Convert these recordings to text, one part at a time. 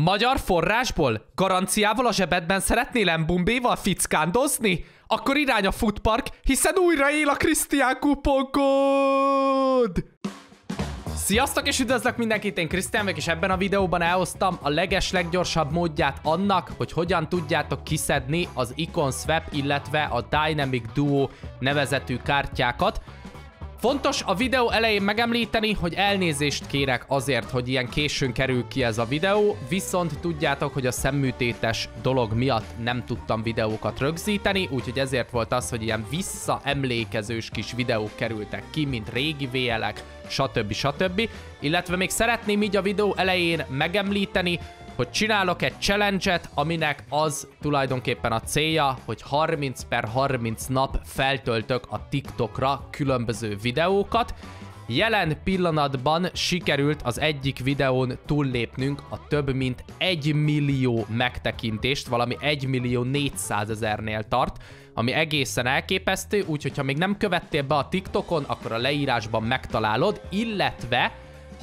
Magyar forrásból? Garanciával a zsebedben szeretnél embumbéval fickándozni? Akkor irány a futpark, hiszen újra él a Krisztián kuponkód! Sziasztok és üdvözlök mindenkit, én Krisztián vagyok, és ebben a videóban elhoztam a leges leggyorsabb módját annak, hogy hogyan tudjátok kiszedni az Icon Swap, illetve a Dynamic Duo nevezetű kártyákat. Fontos a videó elején megemlíteni, hogy elnézést kérek azért, hogy ilyen későn kerül ki ez a videó, viszont tudjátok, hogy a szemműtétes dolog miatt nem tudtam videókat rögzíteni, úgyhogy ezért volt az, hogy ilyen visszaemlékezős kis videók kerültek ki, mint régi VL-ek, stb. stb. Illetve még szeretném így a videó elején megemlíteni, hogy csinálok egy challenge aminek az tulajdonképpen a célja, hogy 30 per 30 nap feltöltök a TikTokra különböző videókat, Jelen pillanatban sikerült az egyik videón túllépnünk a több mint 1 millió megtekintést, valami 1 millió 400 ezernél tart, ami egészen elképesztő, úgyhogy ha még nem követtél be a TikTokon, akkor a leírásban megtalálod, illetve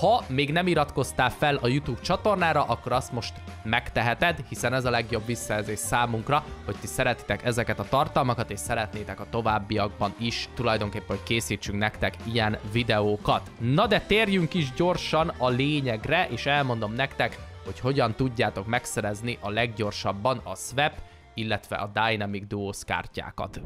ha még nem iratkoztál fel a YouTube csatornára, akkor azt most megteheted, hiszen ez a legjobb visszajelzés számunkra, hogy ti szeretitek ezeket a tartalmakat, és szeretnétek a továbbiakban is tulajdonképpen, hogy készítsünk nektek ilyen videókat. Na de térjünk is gyorsan a lényegre, és elmondom nektek, hogy hogyan tudjátok megszerezni a leggyorsabban a Swap, illetve a Dynamic Duos kártyákat.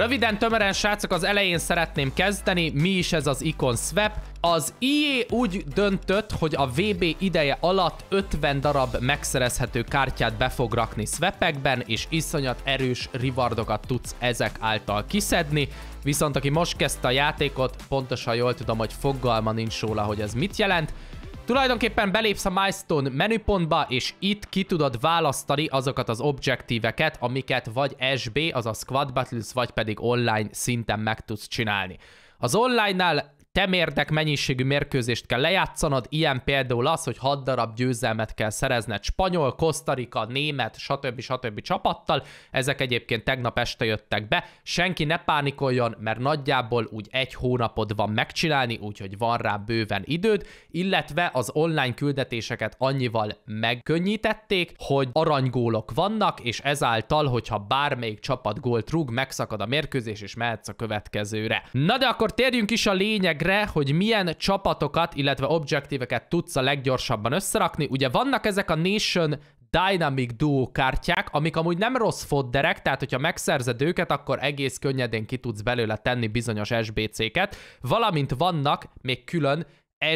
Röviden, tömören srácok, az elején szeretném kezdeni, mi is ez az Icon Swap. Az IE úgy döntött, hogy a VB ideje alatt 50 darab megszerezhető kártyát be fog rakni swapekben, és iszonyat erős rivardokat tudsz ezek által kiszedni. Viszont aki most kezdte a játékot, pontosan jól tudom, hogy fogalma nincs róla, hogy ez mit jelent. Tulajdonképpen belépsz a Milestone menüpontba, és itt ki tudod választani azokat az objektíveket, amiket vagy SB, azaz Squad Battles, vagy pedig online szinten meg tudsz csinálni. Az online-nál temérdek mennyiségű mérkőzést kell lejátszanod, ilyen például az, hogy 6 darab győzelmet kell szerezned spanyol, kosztarika, német, stb. stb. csapattal, ezek egyébként tegnap este jöttek be, senki ne pánikoljon, mert nagyjából úgy egy hónapod van megcsinálni, úgyhogy van rá bőven időd, illetve az online küldetéseket annyival megkönnyítették, hogy aranygólok vannak, és ezáltal, hogyha bármelyik csapat gólt rúg, megszakad a mérkőzés, és mehetsz a következőre. Na de akkor térjünk is a lényegre, ezekre, hogy milyen csapatokat, illetve objektíveket tudsz a leggyorsabban összerakni. Ugye vannak ezek a Nation Dynamic Duo kártyák, amik amúgy nem rossz fodderek, tehát hogyha megszerzed őket, akkor egész könnyedén ki tudsz belőle tenni bizonyos SBC-ket, valamint vannak még külön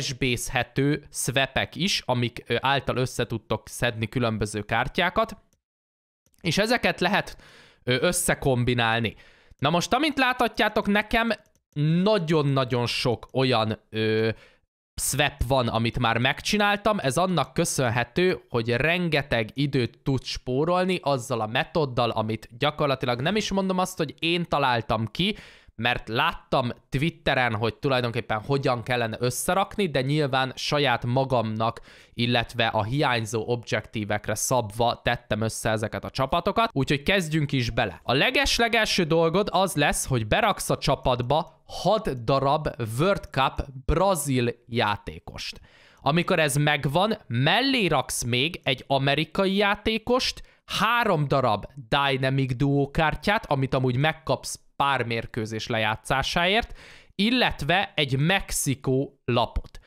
SBC-hető swapek is, amik által össze tudtok szedni különböző kártyákat, és ezeket lehet összekombinálni. Na most, amint láthatjátok, nekem nagyon-nagyon sok olyan ö, swap van, amit már megcsináltam, ez annak köszönhető, hogy rengeteg időt tud spórolni azzal a metoddal, amit gyakorlatilag nem is mondom azt, hogy én találtam ki, mert láttam Twitteren, hogy tulajdonképpen hogyan kellene összerakni, de nyilván saját magamnak, illetve a hiányzó objektívekre szabva tettem össze ezeket a csapatokat, úgyhogy kezdjünk is bele. A leges-legelső dolgod az lesz, hogy beraksz a csapatba 6 darab World Cup brazil játékost. Amikor ez megvan, mellé raksz még egy amerikai játékost, három darab Dynamic Duo kártyát, amit amúgy megkapsz pár mérkőzés lejátszásáért, illetve egy Mexikó lapot.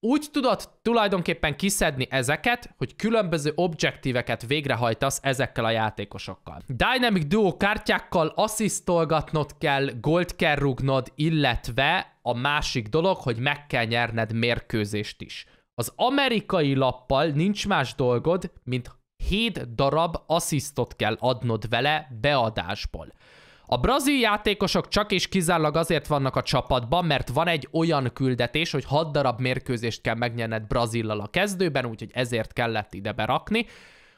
Úgy tudod tulajdonképpen kiszedni ezeket, hogy különböző objektíveket végrehajtasz ezekkel a játékosokkal. Dynamic Duo kártyákkal asszisztolgatnod kell, gold kell rúgnod, illetve a másik dolog, hogy meg kell nyerned mérkőzést is. Az amerikai lappal nincs más dolgod, mint 7 darab asszisztot kell adnod vele beadásból. A brazil játékosok csak és kizárólag azért vannak a csapatban, mert van egy olyan küldetés, hogy 6 darab mérkőzést kell megnyerned Brazillal a kezdőben, úgyhogy ezért kellett ide berakni.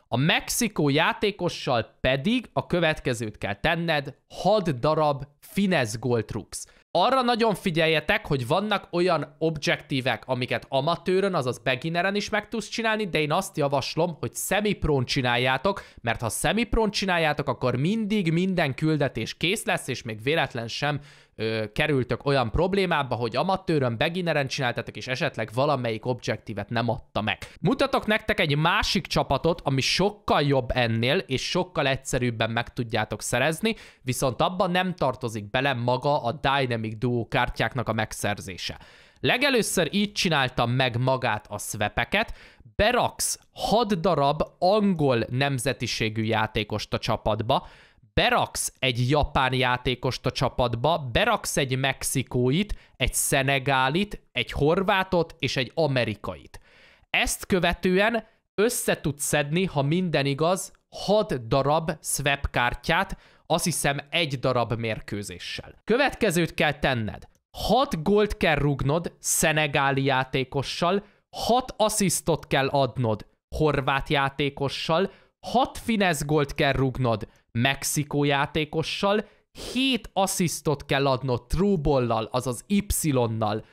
A Mexikó játékossal pedig a következőt kell tenned, 6 darab finesz gólt rúgsz. Arra nagyon figyeljetek, hogy vannak olyan objektívek, amiket amatőrön, azaz beginneren is meg tudsz csinálni, de én azt javaslom, hogy szemiprón csináljátok, mert ha szemiprón csináljátok, akkor mindig minden küldetés kész lesz, és még véletlen sem ö, kerültök olyan problémába, hogy amatőrön, beginneren csináltatok, és esetleg valamelyik objektívet nem adta meg. Mutatok nektek egy másik csapatot, ami sokkal jobb ennél, és sokkal egyszerűbben meg tudjátok szerezni, viszont abban nem tartozik bele maga a Dynamic Duo kártyáknak a megszerzése. Legelőször így csináltam meg magát a szvepeket, beraksz 6 darab angol nemzetiségű játékost a csapatba, beraksz egy japán játékost a csapatba, beraksz egy mexikóit, egy szenegálit, egy horvátot és egy amerikait. Ezt követően össze tudsz szedni, ha minden igaz, 6 darab swap kártyát, azt hiszem egy darab mérkőzéssel. Következőt kell tenned. 6 gólt kell rugnod szenegáli játékossal, 6 asszisztot kell adnod horvát játékossal, 6 finesz gólt kell rugnod Mexikó játékossal, 7 asszisztot kell adnod Trubollal, azaz Y-nal,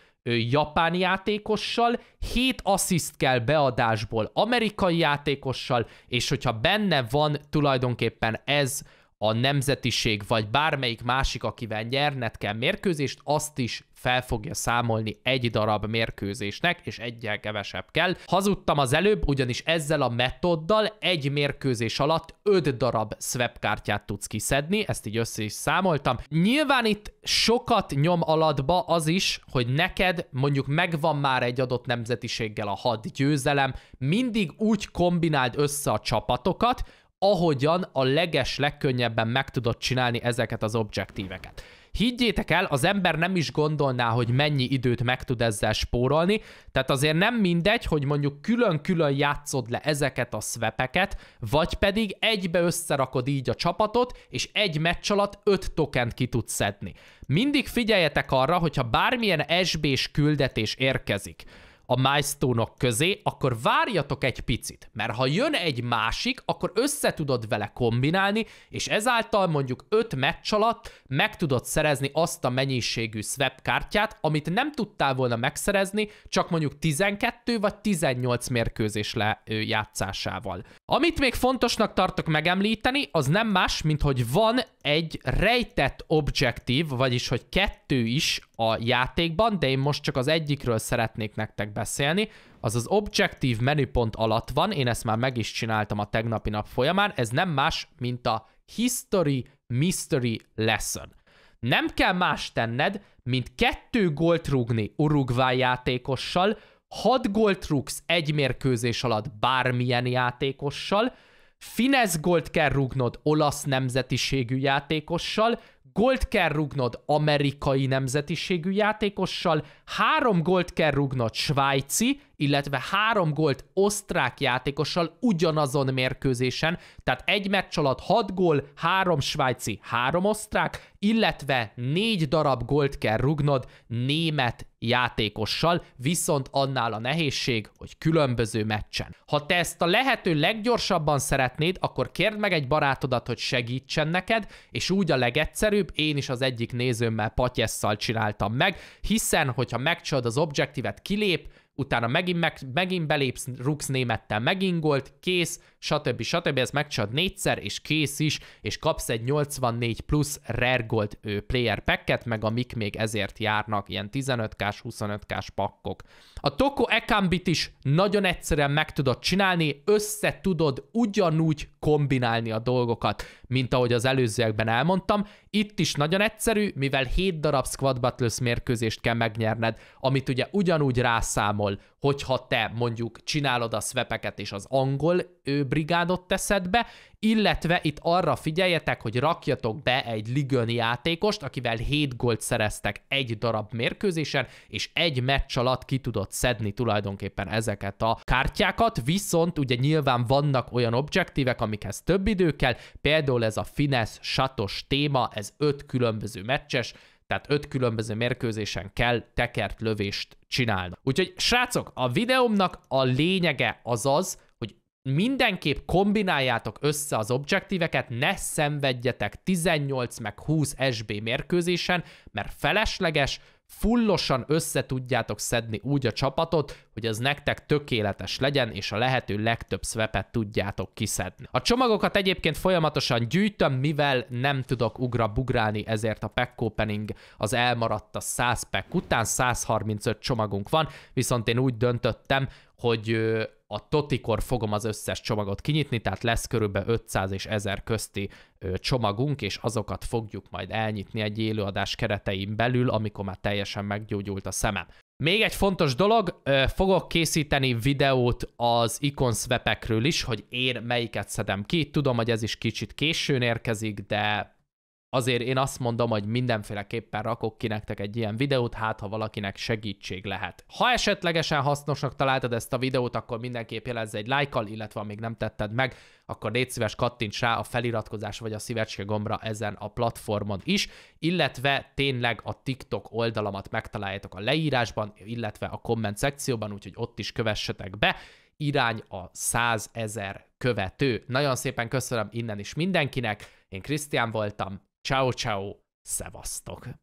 japán játékossal, 7 assziszt kell beadásból amerikai játékossal, és hogyha benne van tulajdonképpen ez a nemzetiség, vagy bármelyik másik, akivel nyerned kell mérkőzést, azt is fel fogja számolni egy darab mérkőzésnek, és egyel kevesebb kell. Hazudtam az előbb, ugyanis ezzel a metoddal egy mérkőzés alatt öt darab swap kártyát tudsz kiszedni, ezt így össze is számoltam. Nyilván itt sokat nyom alatba az is, hogy neked mondjuk megvan már egy adott nemzetiséggel a had győzelem, mindig úgy kombináld össze a csapatokat, ahogyan a leges legkönnyebben meg tudod csinálni ezeket az objektíveket. Higgyétek el, az ember nem is gondolná, hogy mennyi időt meg tud ezzel spórolni, tehát azért nem mindegy, hogy mondjuk külön-külön játszod le ezeket a swepeket, vagy pedig egybe összerakod így a csapatot, és egy meccs alatt 5 tokent ki tudsz szedni. Mindig figyeljetek arra, hogyha bármilyen SB-s küldetés érkezik, a milestone-ok közé, akkor várjatok egy picit, mert ha jön egy másik, akkor összetudod vele kombinálni, és ezáltal mondjuk 5 meccs alatt meg tudod szerezni azt a mennyiségű swap kártyát, amit nem tudtál volna megszerezni, csak mondjuk 12 vagy 18 mérkőzés lejátszásával. Amit még fontosnak tartok megemlíteni, az nem más, mint hogy van egy rejtett objektív, vagyis hogy kettő is a játékban, de én most csak az egyikről szeretnék nektek beszélni, az az objektív menüpont alatt van, én ezt már meg is csináltam a tegnapi nap folyamán, ez nem más, mint a History Mystery Lesson. Nem kell más tenned, mint kettő gólt rúgni Uruguay játékossal, hat gólt rúgsz egy mérkőzés alatt bármilyen játékossal, finesz gólt kell rúgnod olasz nemzetiségű játékossal, gólt kell rugnod amerikai nemzetiségű játékossal, három gólt kell rugnod svájci illetve három gólt osztrák játékossal ugyanazon mérkőzésen, tehát egy meccs alatt hat gól, három svájci, három osztrák, illetve négy darab gólt kell rugnod német játékossal, viszont annál a nehézség, hogy különböző meccsen. Ha te ezt a lehető leggyorsabban szeretnéd, akkor kérd meg egy barátodat, hogy segítsen neked, és úgy a legegyszerűbb, én is az egyik nézőmmel patyesszal csináltam meg, hiszen, hogyha megcsod az objektívet, kilép, utána megint, meg, megint belépsz, rugsz némettel, megint kész, stb. stb. Ez megcsad négyszer, és kész is, és kapsz egy 84 plusz rare gold player packet, meg amik még ezért járnak, ilyen 15k-s, 25k-s pakkok. A Toko Ekambit is nagyon egyszerűen meg tudod csinálni, össze tudod ugyanúgy kombinálni a dolgokat, mint ahogy az előzőekben elmondtam. Itt is nagyon egyszerű, mivel 7 darab squad battles mérkőzést kell megnyerned, amit ugye ugyanúgy rászámol, hogyha te mondjuk csinálod a swepeket és az angol ő brigádot teszed be, illetve itt arra figyeljetek, hogy rakjatok be egy Ligön játékost, akivel 7 gólt szereztek egy darab mérkőzésen, és egy meccs alatt ki tudott szedni tulajdonképpen ezeket a kártyákat, viszont ugye nyilván vannak olyan objektívek, amikhez több idő kell, például ez a finesz satos téma, ez 5 különböző meccses, tehát öt különböző mérkőzésen kell tekert lövést csinálni. Úgyhogy srácok, a videómnak a lényege az az, mindenképp kombináljátok össze az objektíveket, ne szenvedjetek 18 meg 20 SB mérkőzésen, mert felesleges, fullosan össze tudjátok szedni úgy a csapatot, hogy ez nektek tökéletes legyen, és a lehető legtöbb szvepet tudjátok kiszedni. A csomagokat egyébként folyamatosan gyűjtöm, mivel nem tudok ugra bugrálni, ezért a pack opening az elmaradt a 100 pack után, 135 csomagunk van, viszont én úgy döntöttem, hogy a totikor fogom az összes csomagot kinyitni, tehát lesz körülbelül 500 és 1000 közti csomagunk, és azokat fogjuk majd elnyitni egy élőadás keretein belül, amikor már teljesen meggyógyult a szemem. Még egy fontos dolog, fogok készíteni videót az icon swapekről is, hogy én melyiket szedem ki. Tudom, hogy ez is kicsit későn érkezik, de Azért én azt mondom, hogy mindenféleképpen rakok ki nektek egy ilyen videót, hát ha valakinek segítség lehet. Ha esetlegesen hasznosnak találtad ezt a videót, akkor mindenképp jelezz egy lájkal, illetve ha még nem tetted meg, akkor légy szíves kattints rá a feliratkozás vagy a szívecske gombra ezen a platformon is, illetve tényleg a TikTok oldalamat megtaláljátok a leírásban, illetve a komment szekcióban, úgyhogy ott is kövessetek be irány a 100 ezer követő. Nagyon szépen köszönöm innen is mindenkinek, én Krisztián voltam, Ciao ciao, szevasztok!